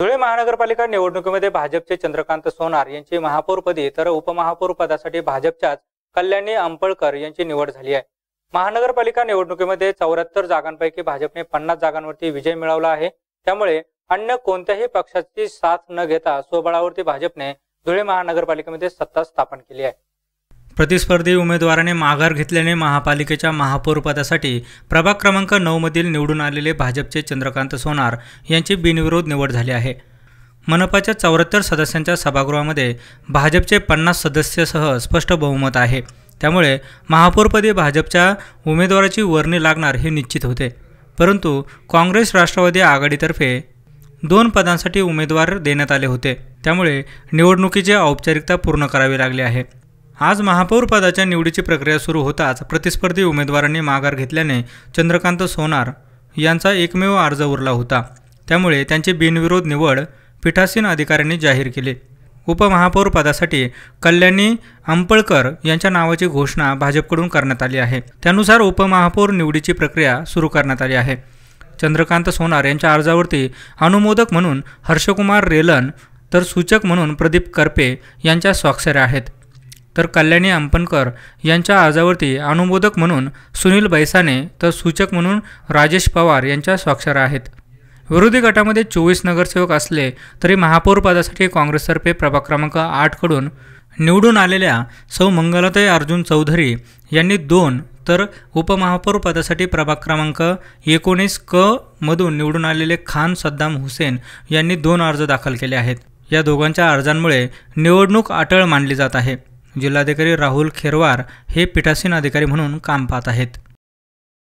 धुळे महानगरपालिका निवडणुकीमध्ये भाजपचे चंद्रकांत सोनार यांची महापौरपदी तर उपमहापौर पदासाठी भाजपच्याच कल्याणी अंपळकर यांची निवड झाली आहे महानगरपालिका निवडणुकीमध्ये चौऱ्याहत्तर जागांपैकी भाजपने पन्नास जागांवरती विजय मिळवला आहे त्यामुळे अन्य कोणत्याही पक्षाची साथ न घेता स्वबळावरती भाजपने धुळे महानगरपालिकेमध्ये सत्ता स्थापन केली आहे प्रतिस्पर्धी उमेदवाराने माघार घेतल्याने महापालिकेच्या महापौरपदासाठी प्रभाग क्रमांक नऊमधील निवडून आलेले भाजपचे चंद्रकांत सोनार यांची बिनविरोध निवड झाली आहे मनपाच्या चौऱ्याहत्तर सदस्यांच्या सभागृहामध्ये भाजपचे पन्नास सदस्यसह स्पष्ट बहुमत आहे त्यामुळे महापौरपदी भाजपच्या उमेदवाराची वर्णी लागणार हे निश्चित होते परंतु काँग्रेस राष्ट्रवादी आघाडीतर्फे दोन पदांसाठी उमेदवार देण्यात आले होते त्यामुळे निवडणुकीची औपचारिकता पूर्ण करावी लागली आहे आज पदाच्या निवडीची प्रक्रिया सुरू होताच प्रतिस्पर्धी उमेदवारांनी माघार घेतल्याने चंद्रकांत सोनार यांचा एकमेव अर्ज उरला होता त्यामुळे त्यांची बिनविरोध निवड पीठासीन अधिकाऱ्यांनी जाहीर केली पदासाठी कल्याणी अंपळकर यांच्या नावाची घोषणा भाजपकडून करण्यात आली आहे त्यानुसार उपमहापौर निवडीची प्रक्रिया सुरू करण्यात आली आहे चंद्रकांत सोनार यांच्या अर्जावरती अनुमोदक म्हणून हर्षकुमार रेलन तर सूचक म्हणून प्रदीप करपे यांच्या स्वाक्षऱ्या आहेत तर कल्याणी आंपनकर यांच्या अर्जावरती अनुमोदक म्हणून सुनील बैसाने तर सूचक म्हणून राजेश पवार यांच्या स्वाक्षर आहेत विरोधी गटामध्ये चोवीस नगरसेवक असले तरी महापौरपदासाठी काँग्रेसतर्फे प्रभाग क्रमांक आठकडून निवडून आलेल्या सौ मंगलाताई अर्जुन चौधरी यांनी दोन तर उपमहापौरपदासाठी पदासाठी प्रभाग क्रमांक एकोणीस क मधून निवडून आलेले खान सद्दाम हुसेन यांनी दोन अर्ज दाखल केले आहेत या दोघांच्या अर्जांमुळे निवडणूक अटळ मानली जात आहे जिल्हाधिकारी राहुल खेरवार हे पीठासीन अधिकारी म्हणून काम पाहत आहेत